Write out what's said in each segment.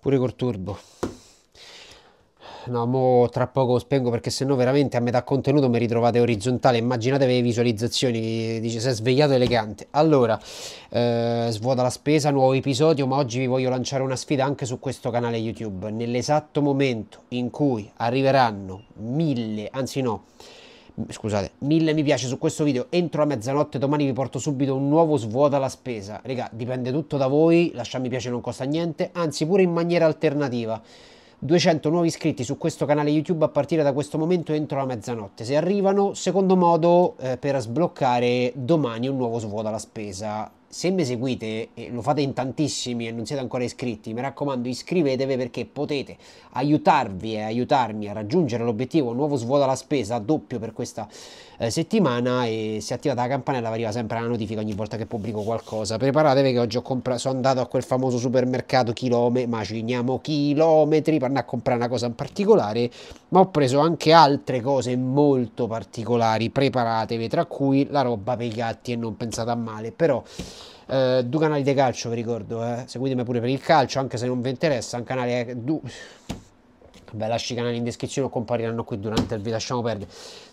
pure col turbo no mo tra poco spengo perché sennò veramente a metà contenuto mi ritrovate orizzontale immaginate le visualizzazioni dice si è svegliato elegante allora eh, svuota la spesa nuovo episodio ma oggi vi voglio lanciare una sfida anche su questo canale youtube nell'esatto momento in cui arriveranno mille anzi no scusate, 1000 mi piace su questo video entro la mezzanotte, domani vi porto subito un nuovo svuoto alla spesa. Raga, dipende tutto da voi, lasciare mi piace non costa niente, anzi pure in maniera alternativa. 200 nuovi iscritti su questo canale YouTube a partire da questo momento entro la mezzanotte. Se arrivano, secondo modo eh, per sbloccare domani un nuovo svuoto alla spesa se mi seguite e lo fate in tantissimi e non siete ancora iscritti, mi raccomando iscrivetevi perché potete aiutarvi e aiutarmi a raggiungere l'obiettivo nuovo svuota la spesa doppio per questa eh, settimana e se attivate la campanella vi arriva sempre la notifica ogni volta che pubblico qualcosa. Preparatevi che oggi ho comprato, sono andato a quel famoso supermercato Chilome, maciniamo chilometri per andare a comprare una cosa in particolare, ma ho preso anche altre cose molto particolari, preparatevi, tra cui la roba per i gatti e non pensate a male, però eh, due canali di calcio, vi ricordo, eh. seguitemi pure per il calcio, anche se non vi interessa, un canale... Du... Beh, lasci i canali in descrizione o compariranno qui durante il vi lasciamo perdere.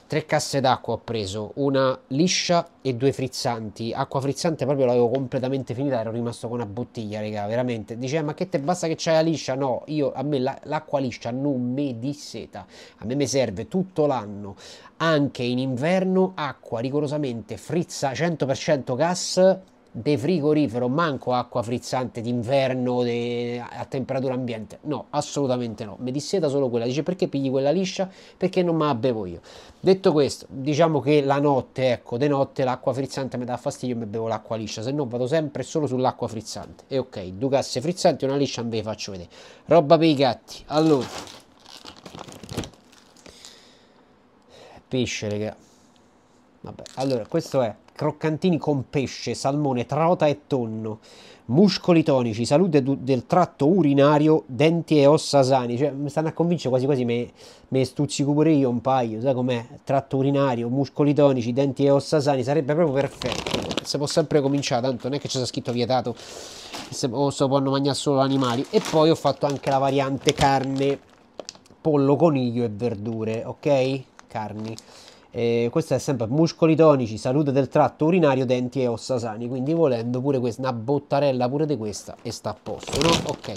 Tre casse d'acqua ho preso, una liscia e due frizzanti. Acqua frizzante proprio l'avevo completamente finita, ero rimasto con una bottiglia, raga, veramente. Dice, eh, ma che te basta che c'hai la liscia? No, io, a me l'acqua liscia non me disseta. A me mi serve tutto l'anno, anche in inverno, acqua rigorosamente frizza 100% gas de frigorifero, manco acqua frizzante d'inverno de... a temperatura ambiente. No, assolutamente no. Mi disseta solo quella. Dice perché pigli quella liscia? Perché non me la bevo io. Detto questo, diciamo che la notte, ecco, de notte l'acqua frizzante mi dà fastidio e mi bevo l'acqua liscia, se no vado sempre solo sull'acqua frizzante. E ok, due casse frizzanti e una liscia ve le faccio vedere. Roba per i gatti. Allora. Pesce, raga. Vabbè, allora, questo è croccantini con pesce, salmone, trota e tonno, muscoli tonici, salute del tratto urinario, denti e ossa sani. Cioè, mi stanno a convincere quasi quasi, me, stuzzico pure io un paio, sai com'è? Tratto urinario, muscoli tonici, denti e ossa sani, sarebbe proprio perfetto. Se può sempre cominciare, tanto non è che c'è scritto vietato, se, o se possono mangiare solo animali. E poi ho fatto anche la variante carne, pollo, coniglio e verdure, ok? Carni. Eh, questo è sempre muscoli tonici, salute del tratto urinario, denti e ossa sani. Quindi volendo pure questa, una bottarella pure di questa e sta a posto, no? Ok.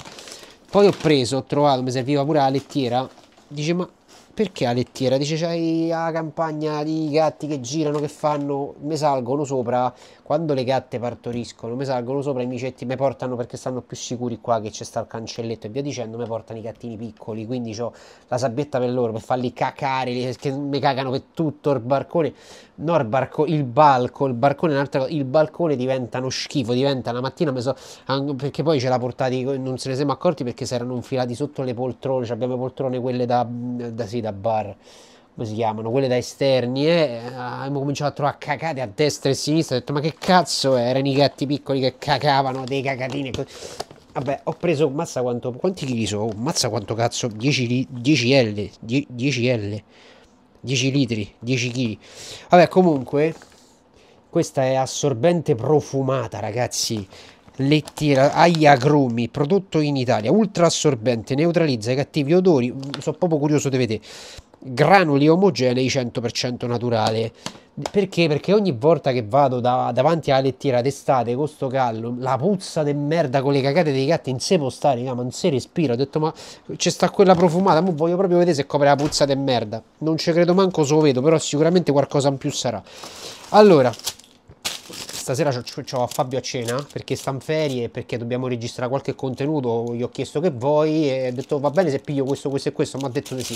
Poi ho preso, ho trovato, mi serviva pure la lettiera. Dice, ma perché la lettiera? Dice, c'hai la campagna di gatti che girano, che fanno, mi salgono sopra, quando le gatte partoriscono, mi salgono sopra i micetti, mi portano perché stanno più sicuri qua che c'è sta il cancelletto e via dicendo, mi portano i gattini piccoli, quindi ho la sabbietta per loro, per farli cacare, che mi cagano per tutto il barcone. No, il, barco, il balco, il barcone è un'altra cosa, il balcone diventa uno schifo, diventa la mattina, so, perché poi ce l'ha portati, non se ne siamo accorti perché si erano infilati sotto le poltrone, cioè abbiamo le poltrone quelle da, da, sì, da bar come si chiamano, quelle da esterni, eh, abbiamo cominciato a trovare cacate a destra e a sinistra, ho detto ma che cazzo erano i gatti piccoli che cacavano, dei cacatini, vabbè ho preso, mazza quanto, quanti chili sono? Mazza quanto cazzo, 10, 10 L, 10, 10 L, 10 litri, 10 chili, vabbè comunque, questa è assorbente profumata ragazzi, lettiera agli agrumi prodotto in Italia ultra assorbente neutralizza i cattivi odori mm, sono proprio curioso di vedere granuli omogenei 100% naturale. Perché? Perché ogni volta che vado da, davanti alla lettiera d'estate con sto callo, la puzza di merda con le cagate dei gatti in sé può stare, ma non si respira. Ho detto, ma c'è sta quella profumata, ma voglio proprio vedere se copre la puzza di merda. Non ci credo manco se lo vedo, però sicuramente qualcosa in più sarà. Allora, stasera ho Fabio a cena perché sta in ferie e perché dobbiamo registrare qualche contenuto. Gli ho chiesto che vuoi e ho detto va bene se piglio questo, questo e questo, ma ha detto di sì.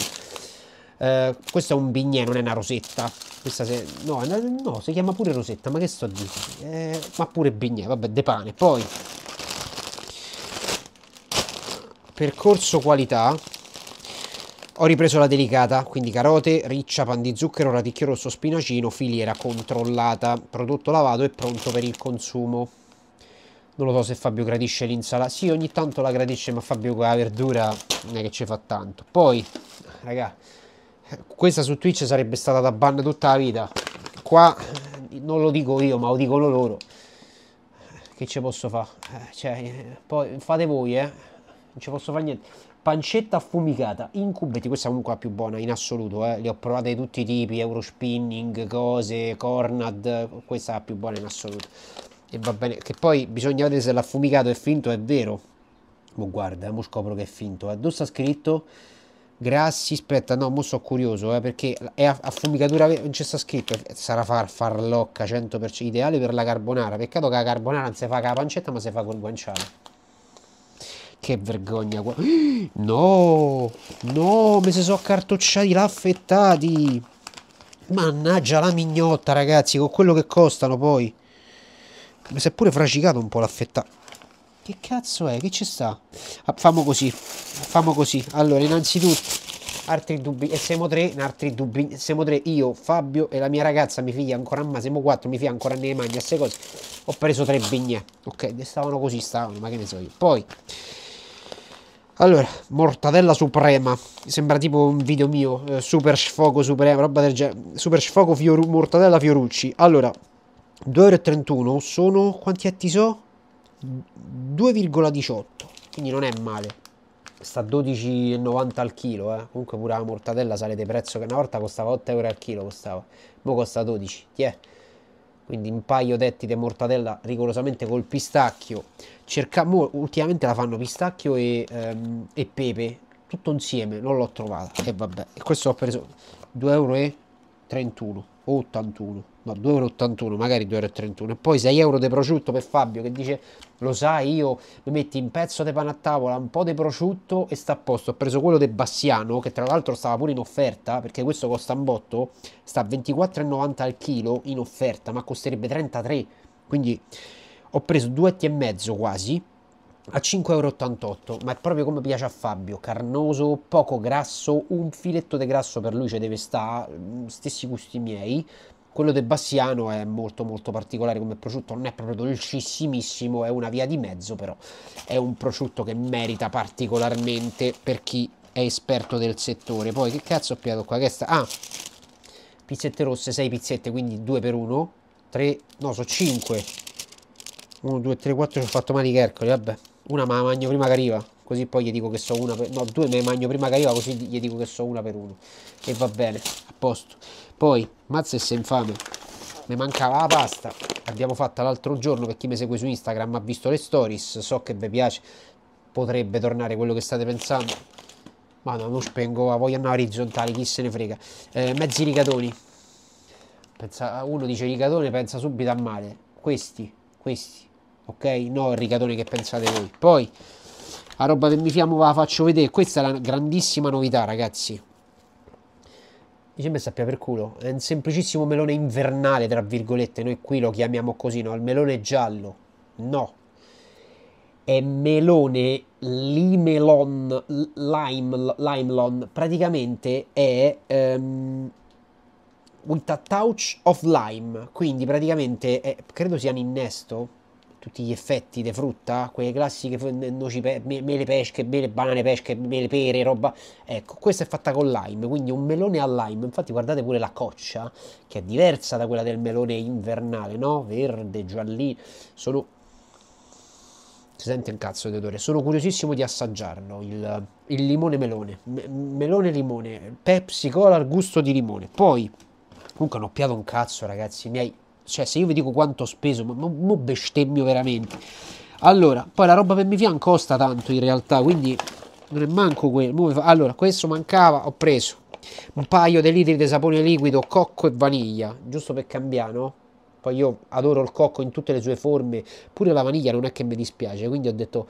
Eh, questo è un bignè, non è una rosetta. Questa se... no, no, si chiama pure rosetta, ma che sto a dire? Eh, ma pure bignè, vabbè, de pane. Poi, percorso qualità. Ho ripreso la delicata, quindi carote, riccia, pan di zucchero, radicchio rosso, spinacino, filiera controllata, prodotto lavato e pronto per il consumo. Non lo so se Fabio gradisce l'insalata. Sì, ogni tanto la gradisce, ma Fabio con la verdura non è che ci fa tanto. Poi, raga, questa su Twitch sarebbe stata da ban tutta la vita. Qua non lo dico io, ma lo dicono loro. Che ci posso fare? Eh, cioè, poi fate voi, eh. Non ci posso fare niente. Pancetta affumicata in questa è comunque la più buona in assoluto, eh. le ho provate di tutti i tipi, Eurospinning, cose, Cornad, questa è la più buona in assoluto. E va bene, che poi bisogna vedere se l'affumicato è finto, è vero. Ma guarda, eh, mo scopro che è finto, eh. dove sta scritto? Grassi, aspetta, no, mo sono curioso, eh, perché è a, fumicatura, non c'è sta scritto, eh, sarà far, farlocca 100%, ideale per la carbonara, peccato che la carbonara non si fa con la pancetta ma si fa col guanciale. Che vergogna qua. No, no, mi si sono cartocciati l'affettati. Mannaggia la mignotta, ragazzi, con quello che costano poi. Mi si è pure fracicato un po' l'affettato. Che cazzo è? Che ci sta? Ah, famo così, famo così. Allora, innanzitutto altri dubbi e siamo tre, altri dubbi, siamo tre, io, Fabio e la mia ragazza, mi figlia ancora ma siamo quattro, mi figlia ancora nelle mani, queste cose. Ho preso tre bignè, ok, stavano così, stavano, ma che ne so io. Poi, allora, mortadella suprema, sembra tipo un video mio, eh, super sfogo suprema, eh, roba del genere, super sfogo fioru, mortadella fiorucci. Allora, 2,31 euro sono, quanti atti so? 2,18 quindi non è male sta a 12,90 al chilo eh. comunque pure la mortadella sale di prezzo che una volta costava 8 euro al chilo costava ora costa 12 yeah. quindi un paio detti di mortadella rigorosamente col pistacchio Cerca... Mo, ultimamente la fanno pistacchio e, ehm, e pepe tutto insieme non l'ho trovata e vabbè e questo ho preso 2,19 euro 31 81 no 2,81 euro magari 2,31 euro e poi 6 euro di prosciutto per Fabio che dice lo sai io mi metti un pezzo di pane a tavola un po' di prosciutto e sta a posto ho preso quello di Bassiano che tra l'altro stava pure in offerta perché questo costa un botto sta a 24,90 al chilo in offerta ma costerebbe 33 quindi ho preso 2,5 quasi a 5,88€, ma è proprio come piace a Fabio, carnoso, poco grasso, un filetto di grasso per lui ci deve stare, mm, stessi gusti miei. Quello del Bassiano è molto molto particolare come prosciutto, non è proprio dolcissimissimo, è una via di mezzo però, è un prosciutto che merita particolarmente per chi è esperto del settore. Poi che cazzo ho piatto qua? Che sta? Ah, pizzette rosse, 6 pizzette, quindi 2 per 1, 3, no, sono 5. 1, 2, 3, 4, ci ho fatto male i calcoli, vabbè. Una me la magno prima che arriva. Così poi gli dico che so una per... No, due me le magno prima che arriva, così gli dico che so una per uno. E va bene, a posto. Poi, mazza e se infame. Mi mancava la pasta. L'abbiamo fatta l'altro giorno, per chi mi segue su Instagram ha visto le stories. So che vi piace. Potrebbe tornare quello che state pensando. Ma no, non spengo, voglia andare orizzontali, chi se ne frega. Eh, mezzi rigatoni. Pensa, uno dice rigatone, pensa subito a male. Questi, questi ok? No il rigatone che pensate voi. Poi la roba del fiamo ve la faccio vedere, questa è la grandissima novità ragazzi. Mi sembra sappia per culo, è un semplicissimo melone invernale tra virgolette, noi qui lo chiamiamo così, no? Il melone giallo, no. È melone limelon, lime, limelon, praticamente è... Um, with a touch of lime, quindi praticamente è, credo sia un innesto tutti gli effetti di frutta, quelle classiche noci, mele pesche, mele banane pesche, mele pere, roba. Ecco, questa è fatta con lime, quindi un melone a lime. Infatti guardate pure la coccia, che è diversa da quella del melone invernale, no? Verde, giallino, sono... Si sente un cazzo di odore. Sono curiosissimo di assaggiarlo, il, il limone melone. Me, melone limone, Pepsi Cola al gusto di limone. Poi, comunque hanno oppiato un cazzo ragazzi, miei cioè, se io vi dico quanto ho speso, ma mo bestemmio veramente. Allora, poi la roba per Mifian costa tanto in realtà, quindi non è manco quello. Allora, questo mancava, ho preso un paio di litri di sapone liquido, cocco e vaniglia, giusto per cambiare, no? Poi io adoro il cocco in tutte le sue forme, pure la vaniglia non è che mi dispiace, quindi ho detto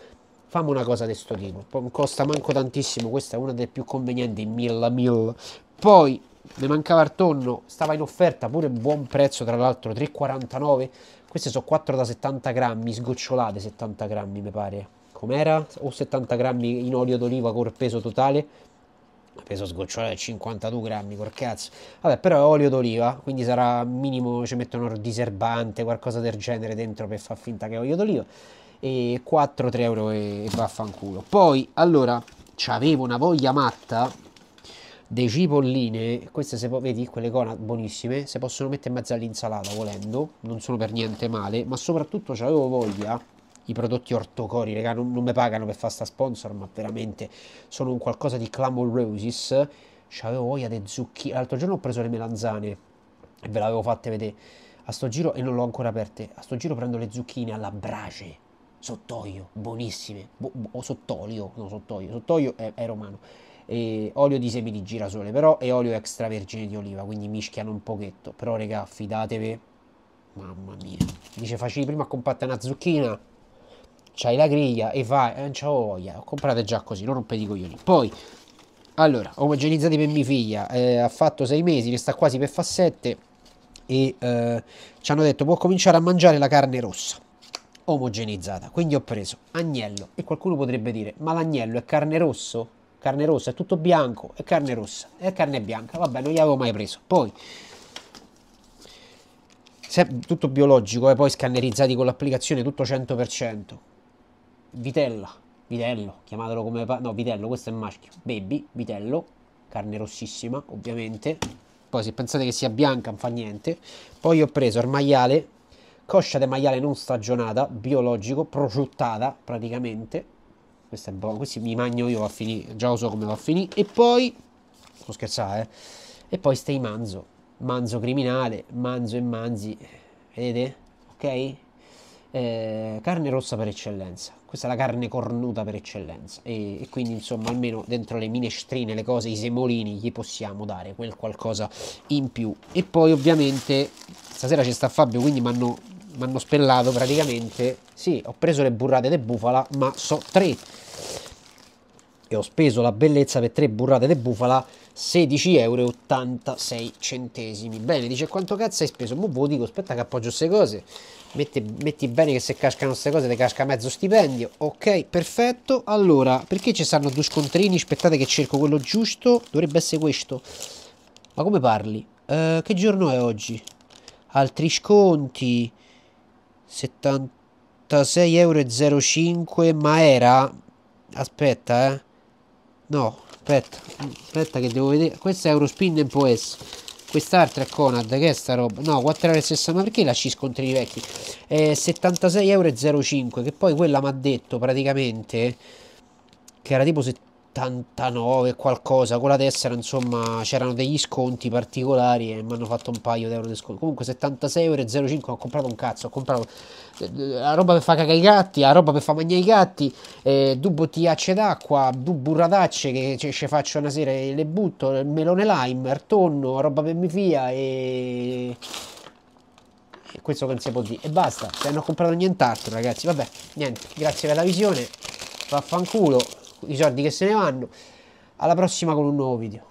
fammi una cosa di questo tipo, non costa manco tantissimo, questa è una delle più convenienti, mille mille. Poi ne mancava il tonno, stava in offerta pure buon prezzo, tra l'altro 3,49. Queste sono 4 da 70 grammi, sgocciolate 70 grammi mi pare. Com'era? O 70 grammi in olio d'oliva col peso totale. Peso sgocciolato è 52 grammi, col cazzo. Vabbè, però è olio d'oliva, quindi sarà minimo, ci mettono diserbante, qualcosa del genere dentro per far finta che è olio d'oliva. E 4, 3 euro e, e vaffanculo. Poi, allora, c'avevo una voglia matta dei cipolline, queste se vedi quelle cona buonissime, se possono mettere in mezzo all'insalata volendo, non sono per niente male, ma soprattutto ci avevo voglia i prodotti ortocori, raga, non, non mi pagano per fare sta sponsor, ma veramente sono un qualcosa di Ci avevo voglia di zucchine. L'altro giorno ho preso le melanzane e ve le avevo fatte vedere. A sto giro, e non l'ho ancora aperte, a sto giro prendo le zucchine alla brace, sott'olio, buonissime, bo- bo- sott'olio, no sott'olio, sott'olio è, è romano e olio di semi di girasole però e olio extravergine di oliva, quindi mischiano un pochetto. Però regà, fidatevi, mamma mia. Dice facevi prima compatta una zucchina, c'hai la griglia e vai, eh, non c'ho voglia, comprate già così, non rompete i coglioni. Poi, allora, omogenizzati per mia figlia, eh, ha fatto 6 mesi, ne sta quasi per fa 7 e eh, ci hanno detto può cominciare a mangiare la carne rossa omogenizzata. Quindi ho preso agnello e qualcuno potrebbe dire: Ma l'agnello è carne rosso? carne rossa, è tutto bianco, è carne rossa, e carne bianca, vabbè non gli avevo mai preso. Poi, tutto biologico, e eh, poi scannerizzati con l'applicazione, tutto 100%. Vitella, vitello, chiamatelo come... no, vitello, questo è maschio, baby, vitello, carne rossissima, ovviamente. Poi se pensate che sia bianca non fa niente. Poi ho preso il maiale, coscia di maiale non stagionata, biologico, prosciuttata praticamente questo è buono. Questi mi magno io a finire. Già lo so come va a finire. E poi. non scherzare. Eh? E poi stai manzo. Manzo criminale. Manzo e manzi. Vedete? Ok? Eh, carne rossa per eccellenza. Questa è la carne cornuta per eccellenza. E, e, quindi, insomma, almeno dentro le minestrine, le cose, i semolini, gli possiamo dare quel qualcosa in più. E poi, ovviamente, stasera ci sta Fabio, quindi mi hanno mi hanno spellato praticamente. Sì, ho preso le burrate di bufala, ma so tre. E ho speso la bellezza per tre burrate di bufala 16,86 euro. Bene, dice quanto cazzo hai speso? Mo vuoi dico, aspetta che appoggio queste cose. Metti, metti, bene che se cascano queste cose ti casca mezzo stipendio. Ok, perfetto. Allora, perché ci stanno due scontrini? Aspettate che cerco quello giusto. Dovrebbe essere questo. Ma come parli? Uh, che giorno è oggi? Altri sconti. 76,05 euro ma era aspetta eh no aspetta aspetta che devo vedere questa è Eurospin Tempo S quest'altra è Conad che è sta roba no 4,60€, ma perché lasci scontri vecchi eh, 76,05 che poi quella mi ha detto praticamente che era tipo 70 89 qualcosa con la tessera insomma c'erano degli sconti particolari e mi hanno fatto un paio d'euro di sconto comunque 76,05 ho comprato un cazzo ho comprato eh, la roba per far cagare i gatti la roba per far mangiare i gatti eh, due bottigliacce d'acqua due burratacce che ci ce- faccio una sera e le butto il melone lime il tonno roba per mi fia e e questo che non si può dire e basta se non ho comprato nient'altro ragazzi vabbè niente grazie per la visione vaffanculo i soldi che se ne vanno alla prossima con un nuovo video